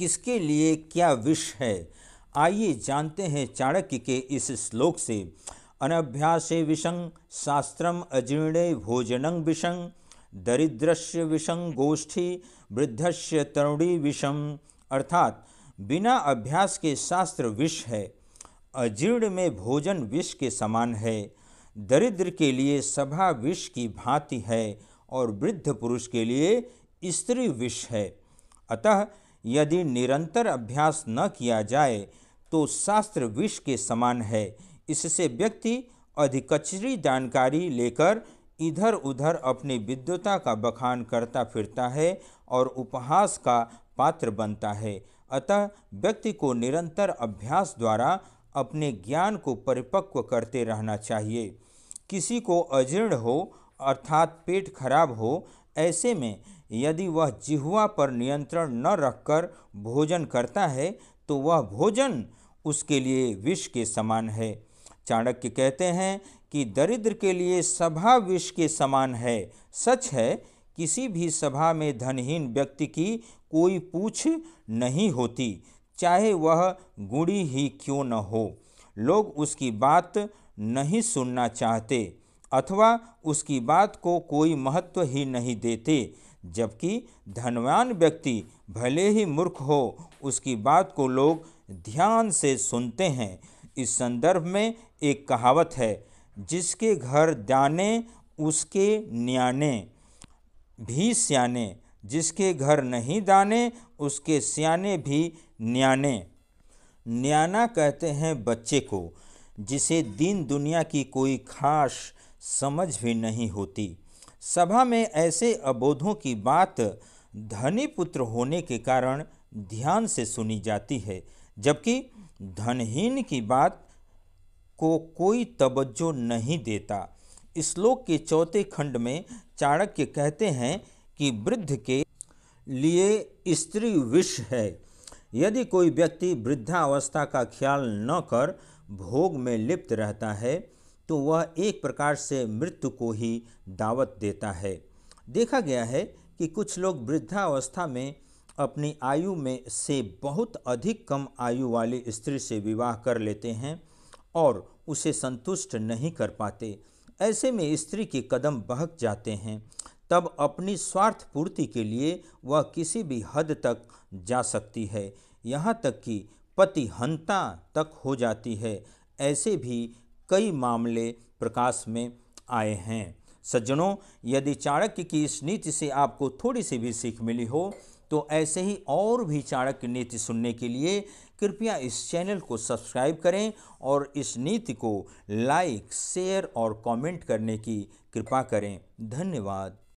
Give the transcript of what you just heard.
किसके लिए क्या विष है आइए जानते हैं चाणक्य के इस श्लोक से अनभ्यासे विषं शास्त्रम अजीर्णे भोजनंग विषं दरिद्रश्य विषं गोष्ठी वृद्धस्य तरुणी विषम अर्थात बिना अभ्यास के शास्त्र विष है अजीर्ण में भोजन विष के समान है दरिद्र के लिए सभा विष की भांति है और वृद्ध पुरुष के लिए स्त्री विष है अतः यदि निरंतर अभ्यास न किया जाए तो शास्त्र विष के समान है इससे व्यक्ति अधिकचरी जानकारी लेकर इधर उधर अपनी विद्वता का बखान करता फिरता है और उपहास का पात्र बनता है अतः व्यक्ति को निरंतर अभ्यास द्वारा अपने ज्ञान को परिपक्व करते रहना चाहिए किसी को अजीर्ण हो अर्थात पेट खराब हो ऐसे में यदि वह जिहुआ पर नियंत्रण न रखकर भोजन करता है तो वह भोजन उसके लिए विष के समान है चाणक्य कहते हैं कि दरिद्र के लिए सभा विष के समान है सच है किसी भी सभा में धनहीन व्यक्ति की कोई पूछ नहीं होती चाहे वह गुड़ी ही क्यों न हो लोग उसकी बात नहीं सुनना चाहते अथवा उसकी बात को कोई महत्व ही नहीं देते जबकि धनवान व्यक्ति भले ही मूर्ख हो उसकी बात को लोग ध्यान से सुनते हैं इस संदर्भ में एक कहावत है जिसके घर दाने उसके न्याने भी सियाने जिसके घर नहीं दाने उसके सियाने भी न्याने न्याना कहते हैं बच्चे को जिसे दीन दुनिया की कोई खास समझ भी नहीं होती सभा में ऐसे अबोधों की बात धनी पुत्र होने के कारण ध्यान से सुनी जाती है जबकि धनहीन की बात को कोई तवज्जो नहीं देता श्लोक के चौथे खंड में चाणक्य कहते हैं कि वृद्ध के लिए स्त्री विष है यदि कोई व्यक्ति वृद्धावस्था का ख्याल न कर भोग में लिप्त रहता है तो वह एक प्रकार से मृत्यु को ही दावत देता है देखा गया है कि कुछ लोग वृद्धावस्था में अपनी आयु में से बहुत अधिक कम आयु वाली स्त्री से विवाह कर लेते हैं और उसे संतुष्ट नहीं कर पाते ऐसे में स्त्री के कदम बहक जाते हैं तब अपनी स्वार्थ पूर्ति के लिए वह किसी भी हद तक जा सकती है यहाँ तक कि पति हंता तक हो जाती है ऐसे भी कई मामले प्रकाश में आए हैं सज्जनों यदि चाणक्य की इस नीति से आपको थोड़ी सी भी सीख मिली हो तो ऐसे ही और भी चाणक्य नीति सुनने के लिए कृपया इस चैनल को सब्सक्राइब करें और इस नीति को लाइक शेयर और कमेंट करने की कृपा करें धन्यवाद